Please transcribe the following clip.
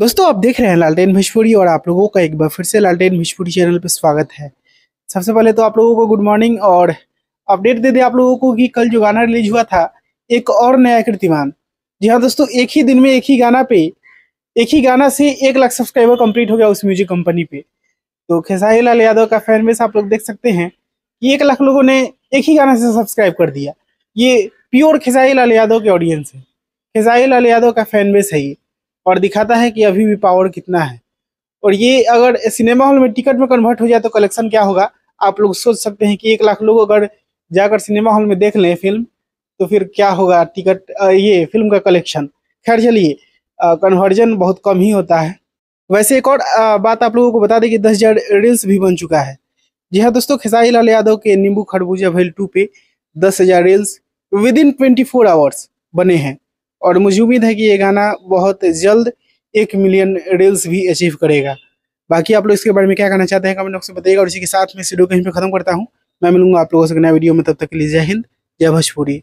दोस्तों आप देख रहे हैं लालटेन भोजपुरी और आप लोगों का एक बार फिर से लालटेन भोजपुरी चैनल पर स्वागत है सबसे पहले तो आप लोगों को गुड मॉर्निंग और अपडेट दे दें आप लोगों को कि कल जो गाना रिलीज हुआ था एक और नया कीर्तिमान जी हाँ दोस्तों एक ही दिन में एक ही गाना पे एक ही गाना से एक लाख सब्सक्राइबर कंप्लीट हो गया उस म्यूजिक कंपनी पे तो खेसारी लाल यादव का फैन बेस आप लोग देख सकते हैं कि एक लाख लोगों ने एक ही गाना से सब्सक्राइब कर दिया ये प्योर खेसारी लाल यादव के ऑडियंस है खेसारी लाल यादव का फैन बेस है ये और दिखाता है कि अभी भी पावर कितना है और ये अगर सिनेमा हॉल में टिकट में कन्वर्ट हो जाए तो कलेक्शन क्या होगा आप लोग सोच सकते हैं कि एक लाख लोग अगर जाकर सिनेमा हॉल में देख लें फिल्म तो फिर क्या होगा टिकट ये फिल्म का कलेक्शन खैर चलिए कन्वर्जन बहुत कम ही होता है वैसे एक और बात आप लोगों को बता दें कि दस हजार रील्स भी बन चुका है जी हाँ दोस्तों खेसारी लाल यादव के नींबू खरबूजा भेल टू पे दस हजार reels within twenty four hours बने हैं और मुझे उम्मीद है कि ये गाना बहुत जल्द एक मिलियन रील्स भी अचीव करेगा बाकी आप लोग इसके बारे में क्या कहना चाहते हैं कमेंट बॉक्स में बताइएगा और इसी के साथ मैं इस वीडियो कहीं पर खत्म करता हूँ मैं मिलूंगा आप लोगों से नया वीडियो में तब तक के लिए जय हिंद जय भोजपुरी